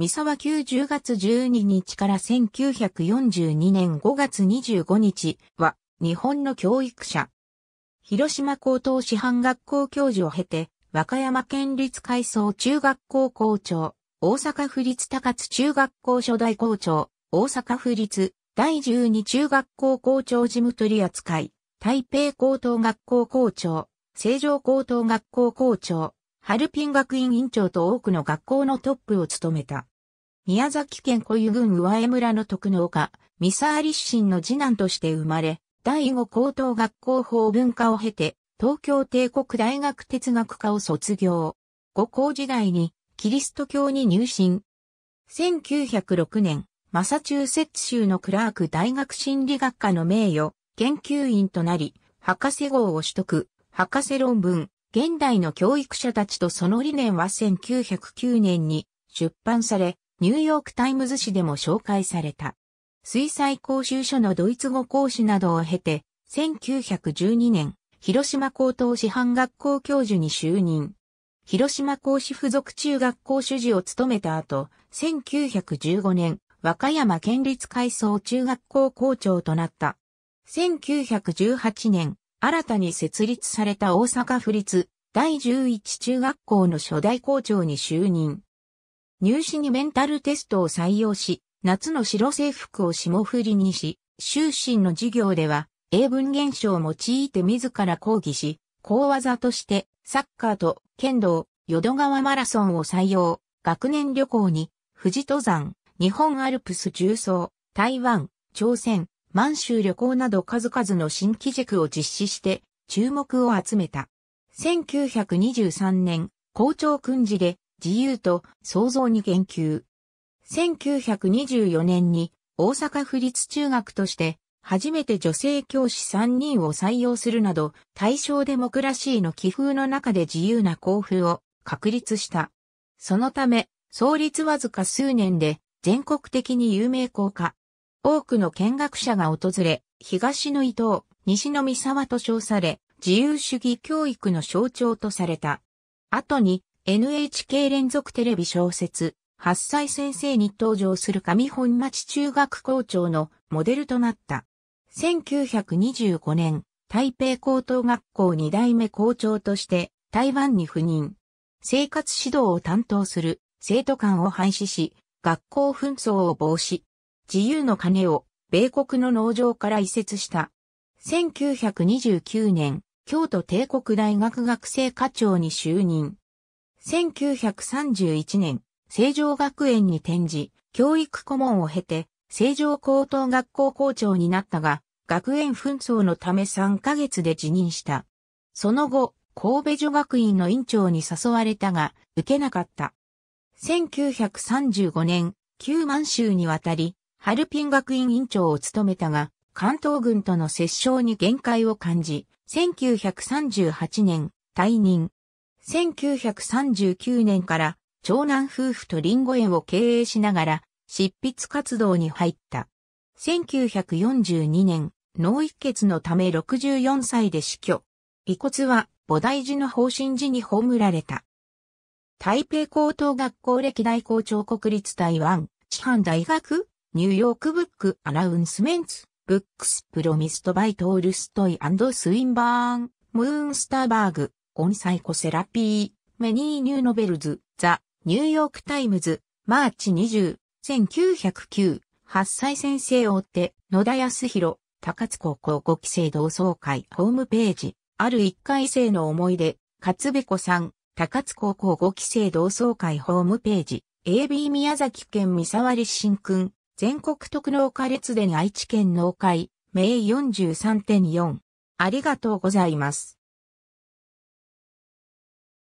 三沢級10月12日から1942年5月25日は日本の教育者。広島高等師範学校教授を経て、和歌山県立海藻中学校校長、大阪府立高津中学校初代校長、大阪府立第12中学校校長事務取扱い、台北高等学校校長、成城高等学校校長、ハルピン学院院長と多くの学校のトップを務めた。宮崎県小湯郡上江村の特農家、ミサーリッシンの次男として生まれ、第五高等学校法文化を経て、東京帝国大学哲学科を卒業。五校時代に、キリスト教に入信。1906年、マサチューセッツ州のクラーク大学心理学科の名誉、研究員となり、博士号を取得、博士論文、現代の教育者たちとその理念は1909年に出版され、ニューヨークタイムズ紙でも紹介された。水彩講習所のドイツ語講師などを経て、1912年、広島高等師範学校教授に就任。広島講師附属中学校主事を務めた後、1915年、和歌山県立海藻中学校校長となった。1918年、新たに設立された大阪府立第11中学校の初代校長に就任。入試にメンタルテストを採用し、夏の白制服を霜降りにし、修身の授業では英文現象を用いて自ら講義し、講技としてサッカーと剣道、淀川マラソンを採用、学年旅行に富士登山、日本アルプス重走、台湾、朝鮮、満州旅行など数々の新規軸を実施して注目を集めた。1923年、校長訓示で自由と創造に言及。1924年に大阪府立中学として初めて女性教師3人を採用するなど対象デモクラシーの寄風の中で自由な校風を確立した。そのため、創立わずか数年で全国的に有名校化、多くの見学者が訪れ、東の伊東、西の三沢と称され、自由主義教育の象徴とされた。後に NHK 連続テレビ小説、八歳先生に登場する上本町中学校長のモデルとなった。1925年、台北高等学校二代目校長として台湾に赴任。生活指導を担当する生徒間を廃止し、学校紛争を防止、自由の鐘を米国の農場から移設した。1929年、京都帝国大学学生課長に就任。1931年、成城学園に転じ、教育顧問を経て、成城高等学校校長になったが、学園紛争のため3ヶ月で辞任した。その後、神戸女学院の院長に誘われたが、受けなかった。1935年、旧満州に渡り、ハルピン学院院長を務めたが、関東軍との折衝に限界を感じ、1938年、退任。1939年から、長男夫婦とリンゴ園を経営しながら、執筆活動に入った。1942年、脳一血のため64歳で死去。遺骨は菩提寺の方針寺に葬られた。台北高等学校歴代校長国立台湾、地藩大学ニューヨークブックアナウンスメンツ、ブックスプロミストバイトールストイスインバーン、ムーンスターバーグ、オンサイコセラピー、メニーニューノベルズ、ザ、ニューヨークタイムズ、マーチ20、1909、8歳先生大追って、野田康弘、高津高校5期生同窓会ホームページ、ある1回生の思い出、勝部子さん、高津高校5期生同窓会ホームページ、AB 宮崎県三沢立新君、全国特農家列伝愛知県農会、名43.4。ありがとうございます。